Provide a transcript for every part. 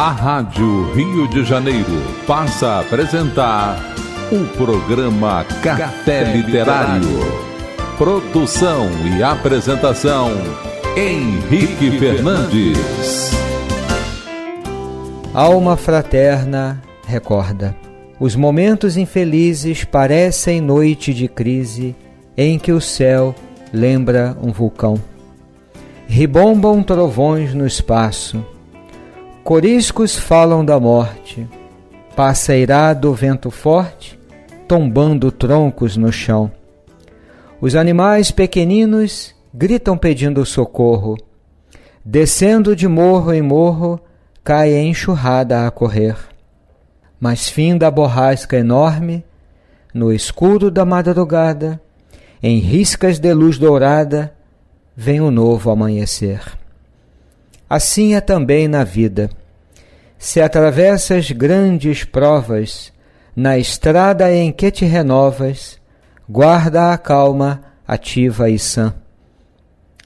A Rádio Rio de Janeiro passa a apresentar o programa Café Literário. Produção e apresentação Henrique Fernandes. Alma fraterna recorda. Os momentos infelizes parecem noite de crise em que o céu lembra um vulcão. Ribombam trovões no espaço Coriscos falam da morte, irado do vento forte, tombando troncos no chão. Os animais pequeninos gritam pedindo socorro. Descendo de morro em morro, cai enxurrada a correr. Mas fim da borrasca enorme, no escuro da madrugada, em riscas de luz dourada, vem o novo amanhecer. Assim é também na vida. Se atravessas grandes provas, na estrada em que te renovas, guarda a calma, ativa e sã.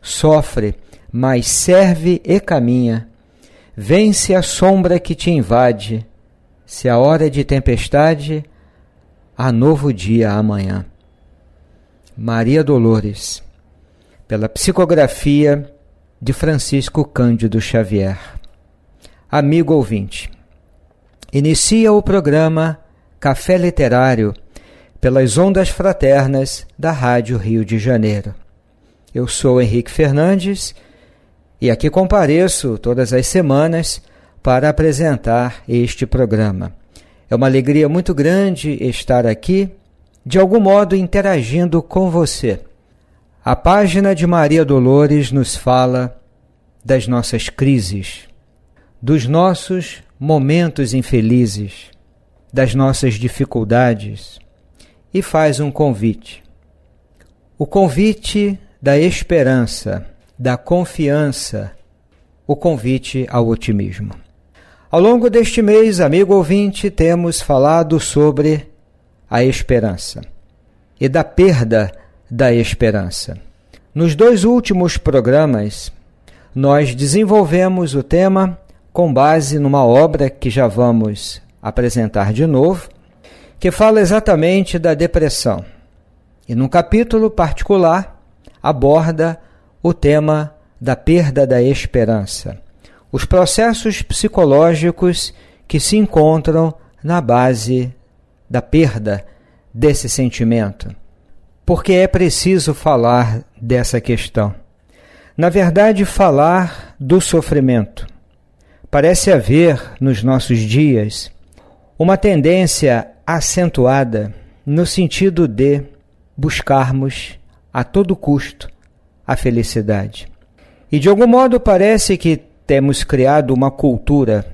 Sofre, mas serve e caminha. Vence a sombra que te invade. Se a hora é de tempestade, há novo dia amanhã. Maria Dolores, pela psicografia de Francisco Cândido Xavier. Amigo ouvinte, inicia o programa Café Literário pelas ondas fraternas da Rádio Rio de Janeiro. Eu sou Henrique Fernandes e aqui compareço todas as semanas para apresentar este programa. É uma alegria muito grande estar aqui, de algum modo interagindo com você. A página de Maria Dolores nos fala das nossas crises, dos nossos momentos infelizes, das nossas dificuldades e faz um convite. O convite da esperança, da confiança, o convite ao otimismo. Ao longo deste mês, amigo ouvinte, temos falado sobre a esperança e da perda da esperança. Nos dois últimos programas, nós desenvolvemos o tema com base numa obra que já vamos apresentar de novo, que fala exatamente da depressão. E num capítulo particular aborda o tema da perda da esperança, os processos psicológicos que se encontram na base da perda desse sentimento porque é preciso falar dessa questão. Na verdade, falar do sofrimento. Parece haver, nos nossos dias, uma tendência acentuada no sentido de buscarmos a todo custo a felicidade. E de algum modo parece que temos criado uma cultura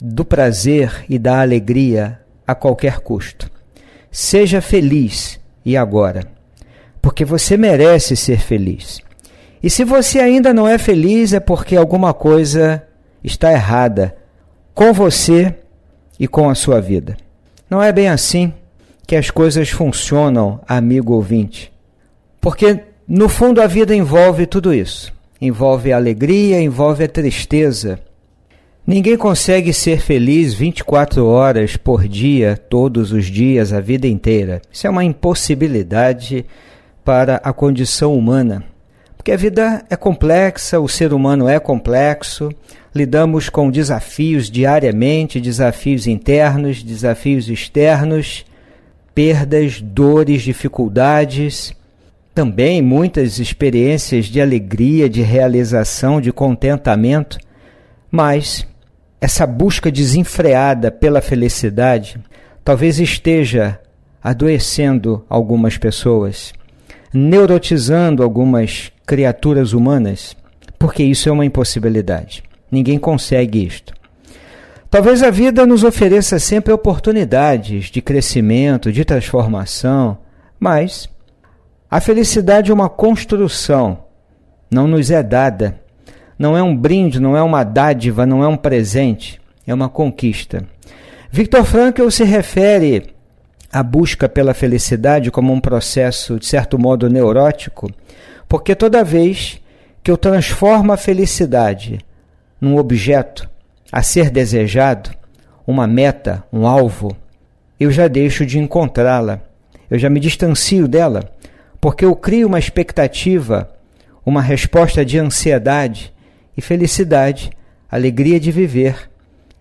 do prazer e da alegria a qualquer custo. Seja feliz e agora porque você merece ser feliz. E se você ainda não é feliz, é porque alguma coisa está errada com você e com a sua vida. Não é bem assim que as coisas funcionam, amigo ouvinte. Porque, no fundo, a vida envolve tudo isso: envolve a alegria, envolve a tristeza. Ninguém consegue ser feliz 24 horas por dia, todos os dias, a vida inteira. Isso é uma impossibilidade para a condição humana. Porque a vida é complexa, o ser humano é complexo, lidamos com desafios diariamente desafios internos, desafios externos, perdas, dores, dificuldades. Também muitas experiências de alegria, de realização, de contentamento, mas essa busca desenfreada pela felicidade talvez esteja adoecendo algumas pessoas neurotizando algumas criaturas humanas, porque isso é uma impossibilidade. Ninguém consegue isto. Talvez a vida nos ofereça sempre oportunidades de crescimento, de transformação, mas a felicidade é uma construção, não nos é dada. Não é um brinde, não é uma dádiva, não é um presente, é uma conquista. Victor Frankl se refere a busca pela felicidade como um processo, de certo modo, neurótico, porque toda vez que eu transformo a felicidade num objeto a ser desejado, uma meta, um alvo, eu já deixo de encontrá-la, eu já me distancio dela, porque eu crio uma expectativa, uma resposta de ansiedade e felicidade, alegria de viver.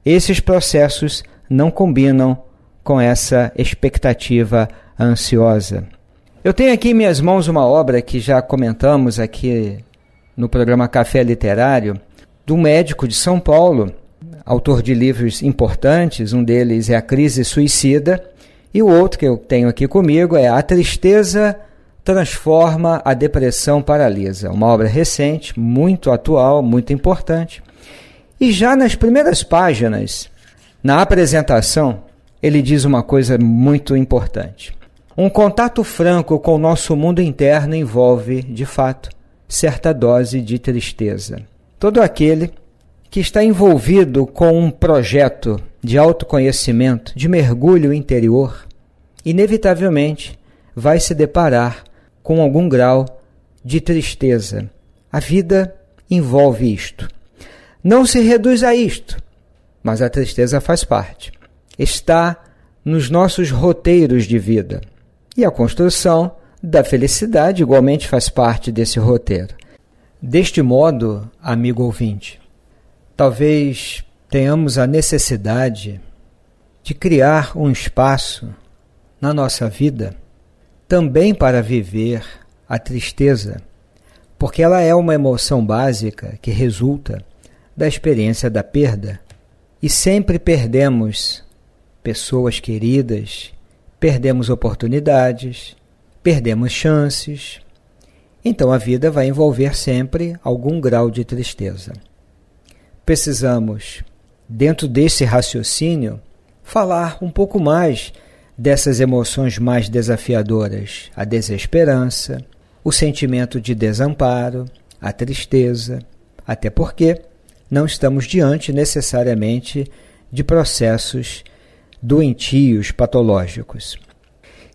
Esses processos não combinam com essa expectativa ansiosa. Eu tenho aqui em minhas mãos uma obra que já comentamos aqui no programa Café Literário, do médico de São Paulo, autor de livros importantes, um deles é A Crise Suicida, e o outro que eu tenho aqui comigo é A Tristeza Transforma a Depressão Paralisa, uma obra recente, muito atual, muito importante. E já nas primeiras páginas, na apresentação, ele diz uma coisa muito importante. Um contato franco com o nosso mundo interno envolve, de fato, certa dose de tristeza. Todo aquele que está envolvido com um projeto de autoconhecimento, de mergulho interior, inevitavelmente vai se deparar com algum grau de tristeza. A vida envolve isto. Não se reduz a isto, mas a tristeza faz parte está nos nossos roteiros de vida. E a construção da felicidade igualmente faz parte desse roteiro. Deste modo, amigo ouvinte, talvez tenhamos a necessidade de criar um espaço na nossa vida também para viver a tristeza, porque ela é uma emoção básica que resulta da experiência da perda. E sempre perdemos pessoas queridas, perdemos oportunidades, perdemos chances. Então a vida vai envolver sempre algum grau de tristeza. Precisamos, dentro desse raciocínio, falar um pouco mais dessas emoções mais desafiadoras: a desesperança, o sentimento de desamparo, a tristeza, até porque não estamos diante necessariamente de processos doentios patológicos.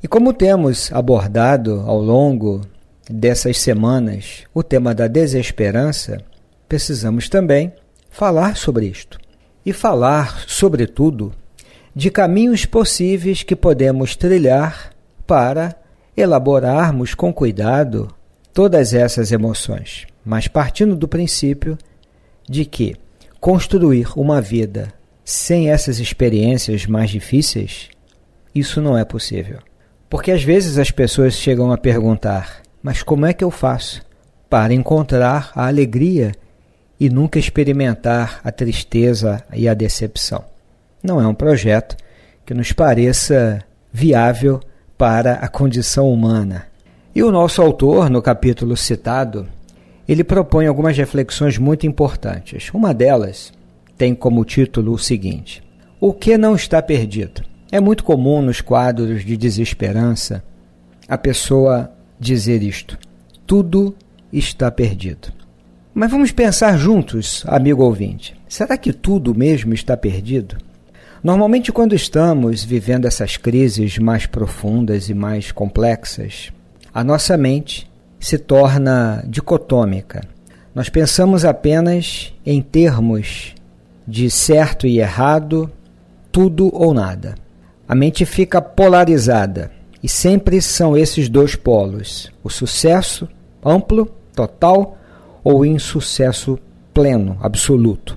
E como temos abordado ao longo dessas semanas o tema da desesperança, precisamos também falar sobre isto e falar, sobretudo, de caminhos possíveis que podemos trilhar para elaborarmos com cuidado todas essas emoções, mas partindo do princípio de que construir uma vida sem essas experiências mais difíceis, isso não é possível. Porque às vezes as pessoas chegam a perguntar: mas como é que eu faço para encontrar a alegria e nunca experimentar a tristeza e a decepção? Não é um projeto que nos pareça viável para a condição humana. E o nosso autor, no capítulo citado, ele propõe algumas reflexões muito importantes. Uma delas tem como título o seguinte: O que não está perdido? É muito comum nos quadros de desesperança a pessoa dizer isto: tudo está perdido. Mas vamos pensar juntos, amigo ouvinte. Será que tudo mesmo está perdido? Normalmente, quando estamos vivendo essas crises mais profundas e mais complexas, a nossa mente se torna dicotômica. Nós pensamos apenas em termos de certo e errado, tudo ou nada. A mente fica polarizada e sempre são esses dois polos: o sucesso amplo, total, ou o insucesso pleno, absoluto.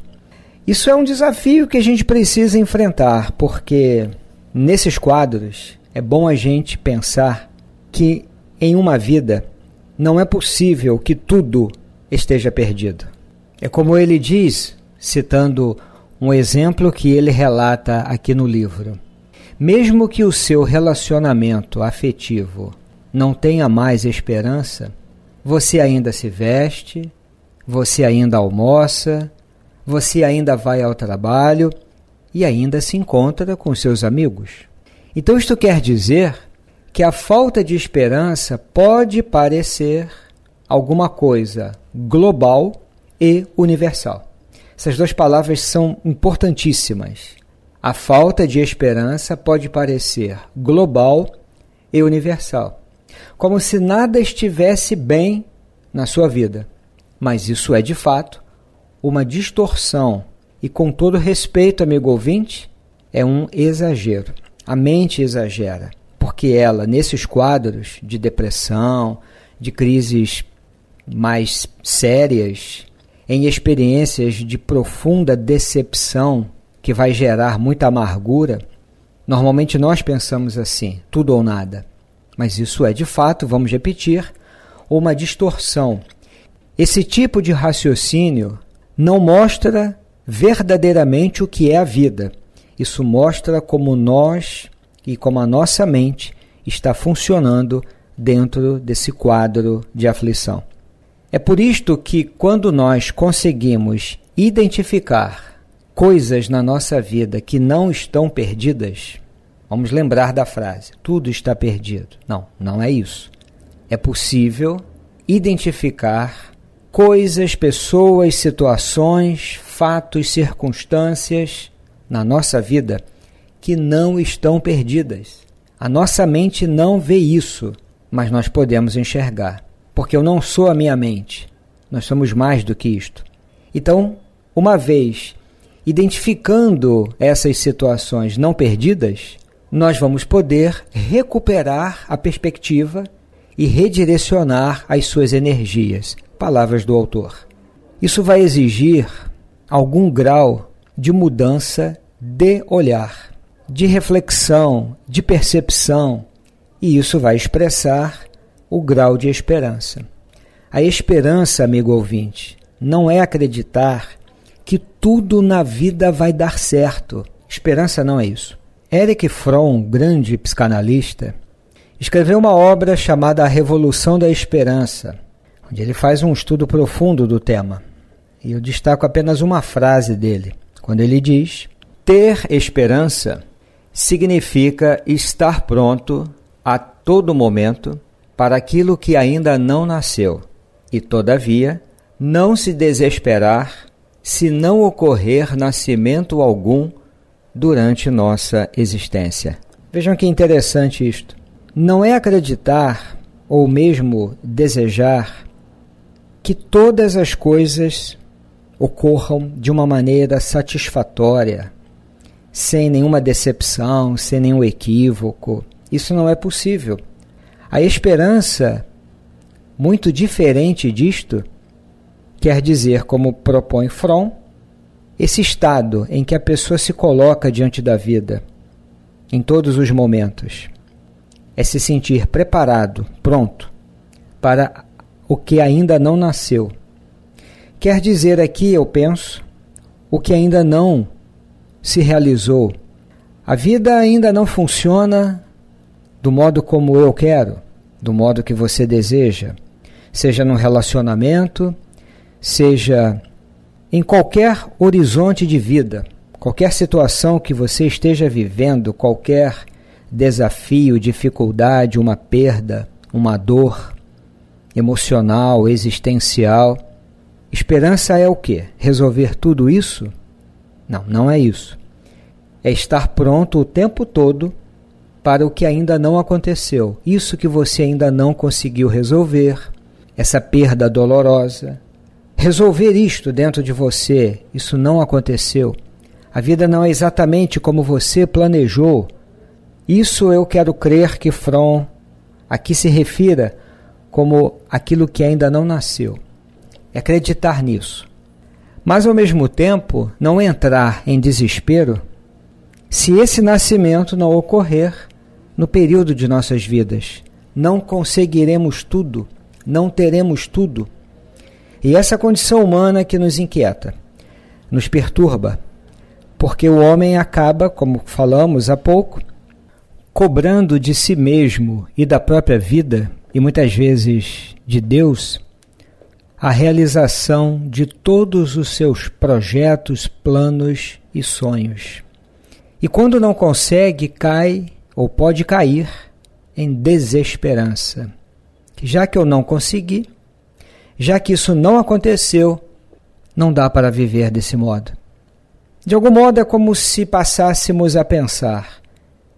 Isso é um desafio que a gente precisa enfrentar, porque nesses quadros é bom a gente pensar que em uma vida não é possível que tudo esteja perdido. É como ele diz citando um exemplo que ele relata aqui no livro. Mesmo que o seu relacionamento afetivo não tenha mais esperança, você ainda se veste, você ainda almoça, você ainda vai ao trabalho e ainda se encontra com seus amigos. Então, isto quer dizer que a falta de esperança pode parecer alguma coisa global e universal. Essas duas palavras são importantíssimas. A falta de esperança pode parecer global e universal, como se nada estivesse bem na sua vida. Mas isso é de fato uma distorção e, com todo respeito, amigo ouvinte, é um exagero. A mente exagera, porque ela, nesses quadros de depressão, de crises mais sérias, em experiências de profunda decepção que vai gerar muita amargura, normalmente nós pensamos assim: tudo ou nada. Mas isso é de fato, vamos repetir, uma distorção. Esse tipo de raciocínio não mostra verdadeiramente o que é a vida. Isso mostra como nós e como a nossa mente está funcionando dentro desse quadro de aflição. É por isto que, quando nós conseguimos identificar coisas na nossa vida que não estão perdidas, vamos lembrar da frase: tudo está perdido. Não, não é isso. É possível identificar coisas, pessoas, situações, fatos, circunstâncias na nossa vida que não estão perdidas. A nossa mente não vê isso, mas nós podemos enxergar porque eu não sou a minha mente. Nós somos mais do que isto. Então, uma vez identificando essas situações não perdidas, nós vamos poder recuperar a perspectiva e redirecionar as suas energias. Palavras do autor. Isso vai exigir algum grau de mudança de olhar, de reflexão, de percepção, e isso vai expressar o grau de esperança. A esperança, amigo ouvinte, não é acreditar que tudo na vida vai dar certo. Esperança não é isso. Eric Fromm, grande psicanalista, escreveu uma obra chamada A Revolução da Esperança, onde ele faz um estudo profundo do tema. E eu destaco apenas uma frase dele, quando ele diz: Ter esperança significa estar pronto a todo momento para aquilo que ainda não nasceu, e todavia não se desesperar se não ocorrer nascimento algum durante nossa existência. Vejam que interessante isto. Não é acreditar ou mesmo desejar que todas as coisas ocorram de uma maneira satisfatória, sem nenhuma decepção, sem nenhum equívoco. Isso não é possível. A esperança, muito diferente disto, quer dizer, como propõe Fromm, esse estado em que a pessoa se coloca diante da vida, em todos os momentos, é se sentir preparado, pronto, para o que ainda não nasceu. Quer dizer aqui, eu penso, o que ainda não se realizou. A vida ainda não funciona do modo como eu quero, do modo que você deseja, seja num relacionamento, seja em qualquer horizonte de vida, qualquer situação que você esteja vivendo, qualquer desafio, dificuldade, uma perda, uma dor emocional, existencial. Esperança é o que? Resolver tudo isso? Não, não é isso. É estar pronto o tempo todo para o que ainda não aconteceu, isso que você ainda não conseguiu resolver, essa perda dolorosa. Resolver isto dentro de você, isso não aconteceu. A vida não é exatamente como você planejou. Isso eu quero crer que Fromm aqui se refira como aquilo que ainda não nasceu. É acreditar nisso. Mas ao mesmo tempo, não entrar em desespero se esse nascimento não ocorrer no período de nossas vidas. Não conseguiremos tudo, não teremos tudo. E essa condição humana que nos inquieta, nos perturba, porque o homem acaba, como falamos há pouco, cobrando de si mesmo e da própria vida, e muitas vezes de Deus, a realização de todos os seus projetos, planos e sonhos. E quando não consegue, cai ou pode cair em desesperança. Já que eu não consegui, já que isso não aconteceu, não dá para viver desse modo. De algum modo é como se passássemos a pensar: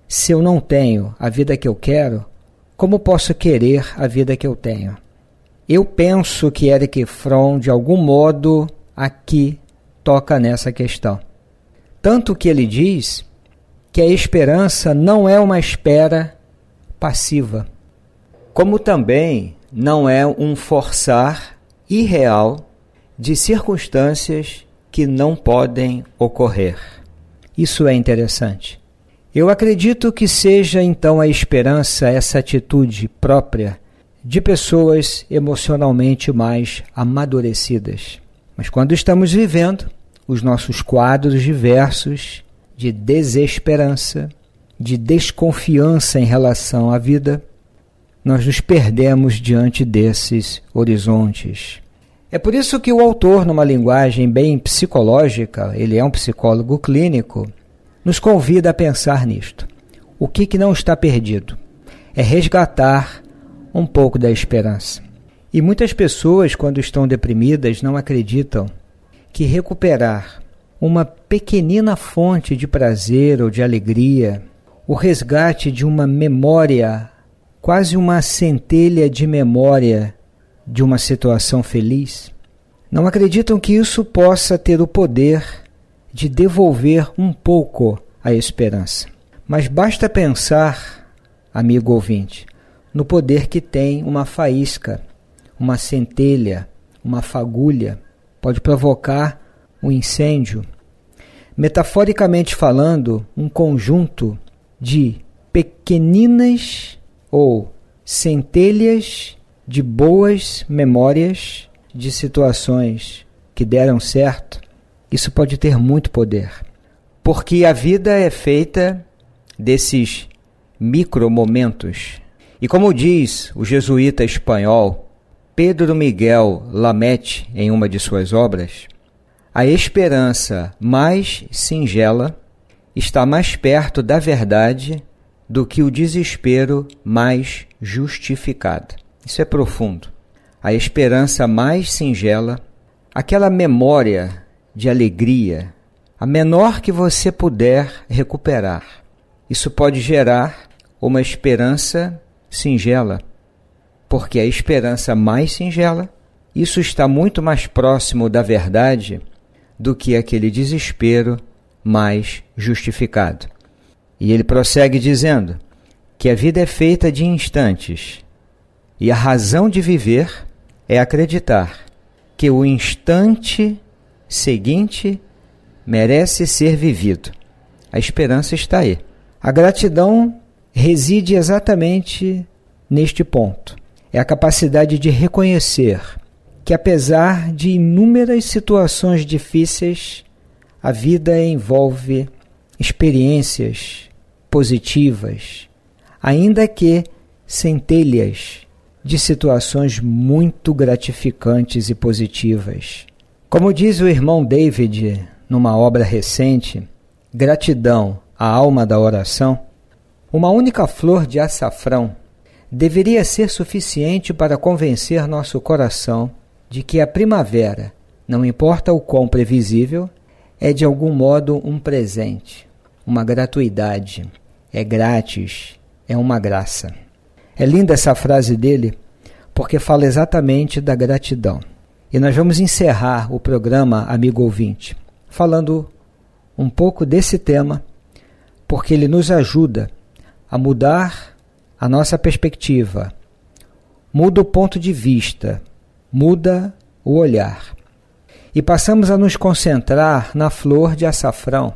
se eu não tenho a vida que eu quero, como posso querer a vida que eu tenho? Eu penso que Eric Fromm, de algum modo, aqui toca nessa questão. Tanto que ele diz que a esperança não é uma espera passiva, como também não é um forçar irreal de circunstâncias que não podem ocorrer. Isso é interessante. Eu acredito que seja então a esperança essa atitude própria de pessoas emocionalmente mais amadurecidas. Mas quando estamos vivendo os nossos quadros diversos de desesperança, de desconfiança em relação à vida, nós nos perdemos diante desses horizontes. É por isso que o autor, numa linguagem bem psicológica, ele é um psicólogo clínico, nos convida a pensar nisto. O que, que não está perdido? É resgatar um pouco da esperança. E muitas pessoas, quando estão deprimidas, não acreditam que recuperar uma pequenina fonte de prazer ou de alegria, o resgate de uma memória, quase uma centelha de memória de uma situação feliz, não acreditam que isso possa ter o poder de devolver um pouco a esperança. Mas basta pensar, amigo ouvinte, no poder que tem uma faísca, uma centelha, uma fagulha, pode provocar um incêndio metaforicamente falando, um conjunto de pequeninas ou centelhas de boas memórias de situações que deram certo, isso pode ter muito poder. Porque a vida é feita desses micro momentos. E como diz o jesuíta espanhol Pedro Miguel Lamete em uma de suas obras, a esperança mais singela está mais perto da verdade do que o desespero mais justificado. Isso é profundo. A esperança mais singela, aquela memória de alegria, a menor que você puder recuperar. Isso pode gerar uma esperança singela, porque a esperança mais singela, isso está muito mais próximo da verdade do que aquele desespero mais justificado. E ele prossegue dizendo que a vida é feita de instantes e a razão de viver é acreditar que o instante seguinte merece ser vivido. A esperança está aí. A gratidão reside exatamente neste ponto. É a capacidade de reconhecer que, apesar de inúmeras situações difíceis, a vida envolve experiências positivas, ainda que centelhas de situações muito gratificantes e positivas. Como diz o irmão David numa obra recente, Gratidão, a alma da oração, uma única flor de açafrão deveria ser suficiente para convencer nosso coração de que a primavera, não importa o quão previsível, é de algum modo um presente, uma gratuidade, é grátis, é uma graça. É linda essa frase dele porque fala exatamente da gratidão. E nós vamos encerrar o programa, amigo ouvinte, falando um pouco desse tema, porque ele nos ajuda a mudar a nossa perspectiva, muda o ponto de vista muda o olhar e passamos a nos concentrar na flor de açafrão,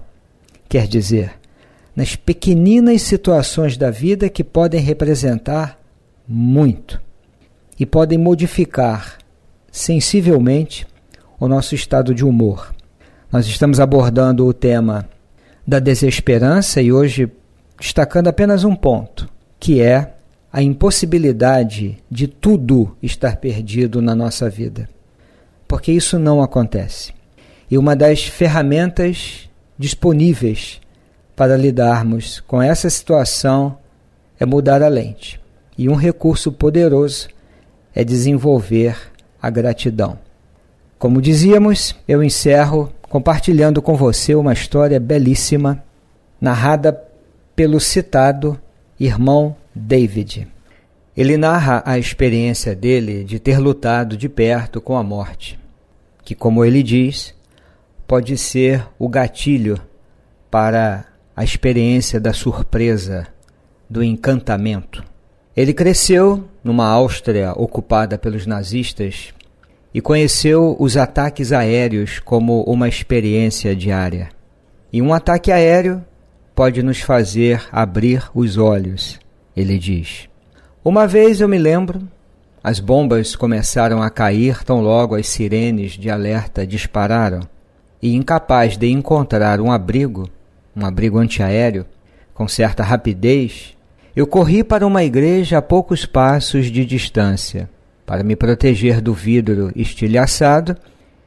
quer dizer, nas pequeninas situações da vida que podem representar muito e podem modificar sensivelmente o nosso estado de humor. Nós estamos abordando o tema da desesperança e hoje destacando apenas um ponto, que é a impossibilidade de tudo estar perdido na nossa vida. Porque isso não acontece. E uma das ferramentas disponíveis para lidarmos com essa situação é mudar a lente. E um recurso poderoso é desenvolver a gratidão. Como dizíamos, eu encerro compartilhando com você uma história belíssima narrada pelo citado irmão David. Ele narra a experiência dele de ter lutado de perto com a morte, que, como ele diz, pode ser o gatilho para a experiência da surpresa, do encantamento. Ele cresceu numa Áustria ocupada pelos nazistas e conheceu os ataques aéreos como uma experiência diária. E um ataque aéreo pode nos fazer abrir os olhos ele diz: Uma vez eu me lembro, as bombas começaram a cair tão logo as sirenes de alerta dispararam, e incapaz de encontrar um abrigo, um abrigo antiaéreo, com certa rapidez, eu corri para uma igreja a poucos passos de distância, para me proteger do vidro estilhaçado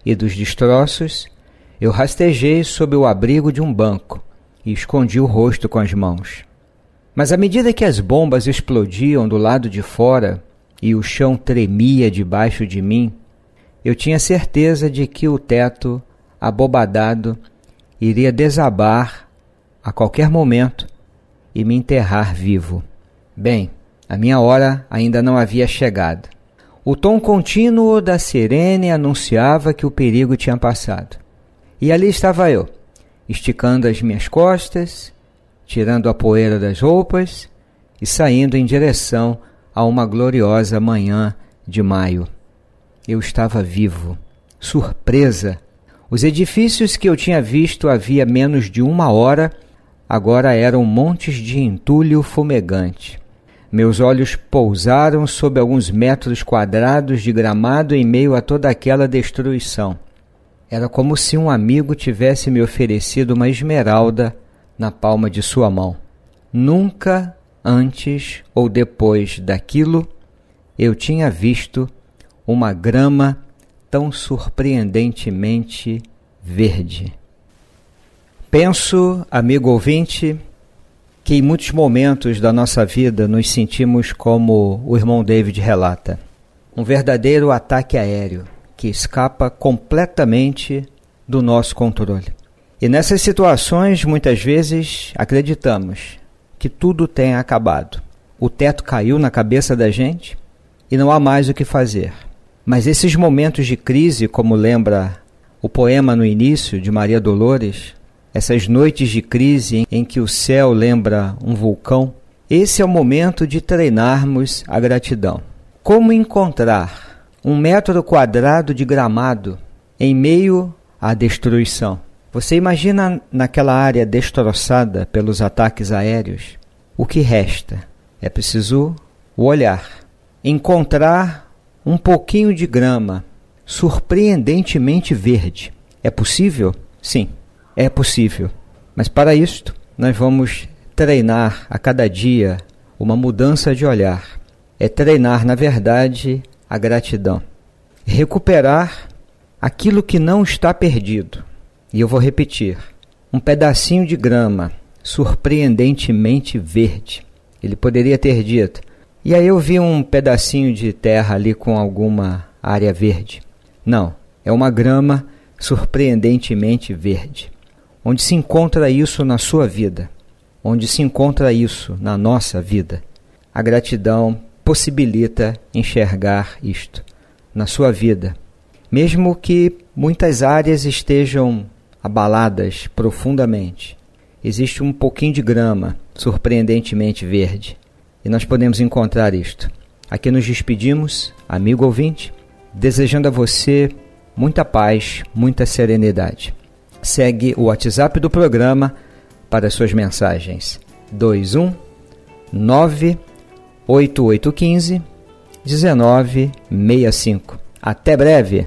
e dos destroços. Eu rastejei sob o abrigo de um banco e escondi o rosto com as mãos. Mas à medida que as bombas explodiam do lado de fora e o chão tremia debaixo de mim, eu tinha certeza de que o teto, abobadado, iria desabar a qualquer momento e me enterrar vivo. Bem, a minha hora ainda não havia chegado. O tom contínuo da sirene anunciava que o perigo tinha passado. E ali estava eu, esticando as minhas costas, tirando a poeira das roupas e saindo em direção a uma gloriosa manhã de maio. Eu estava vivo, surpresa. Os edifícios que eu tinha visto havia menos de uma hora agora eram montes de entulho fumegante. Meus olhos pousaram sobre alguns metros quadrados de gramado em meio a toda aquela destruição. Era como se um amigo tivesse me oferecido uma esmeralda na palma de sua mão. Nunca antes ou depois daquilo eu tinha visto uma grama tão surpreendentemente verde. Penso, amigo ouvinte, que em muitos momentos da nossa vida nos sentimos como o irmão David relata, um verdadeiro ataque aéreo que escapa completamente do nosso controle. E nessas situações, muitas vezes, acreditamos que tudo tem acabado. O teto caiu na cabeça da gente e não há mais o que fazer. Mas esses momentos de crise, como lembra o poema no início de Maria Dolores, essas noites de crise em que o céu lembra um vulcão, esse é o momento de treinarmos a gratidão. Como encontrar um metro quadrado de gramado em meio à destruição? Você imagina naquela área destroçada pelos ataques aéreos? O que resta? É preciso olhar, encontrar um pouquinho de grama surpreendentemente verde. É possível? Sim, é possível. Mas para isto, nós vamos treinar a cada dia uma mudança de olhar. É treinar, na verdade, a gratidão. Recuperar aquilo que não está perdido. E eu vou repetir: um pedacinho de grama surpreendentemente verde. Ele poderia ter dito. E aí eu vi um pedacinho de terra ali com alguma área verde. Não, é uma grama surpreendentemente verde. Onde se encontra isso na sua vida? Onde se encontra isso na nossa vida? A gratidão possibilita enxergar isto na sua vida. Mesmo que muitas áreas estejam abaladas profundamente. Existe um pouquinho de grama, surpreendentemente verde, e nós podemos encontrar isto. Aqui nos despedimos, amigo ouvinte, desejando a você muita paz, muita serenidade. Segue o WhatsApp do programa para suas mensagens. 21 98815 1965. Até breve!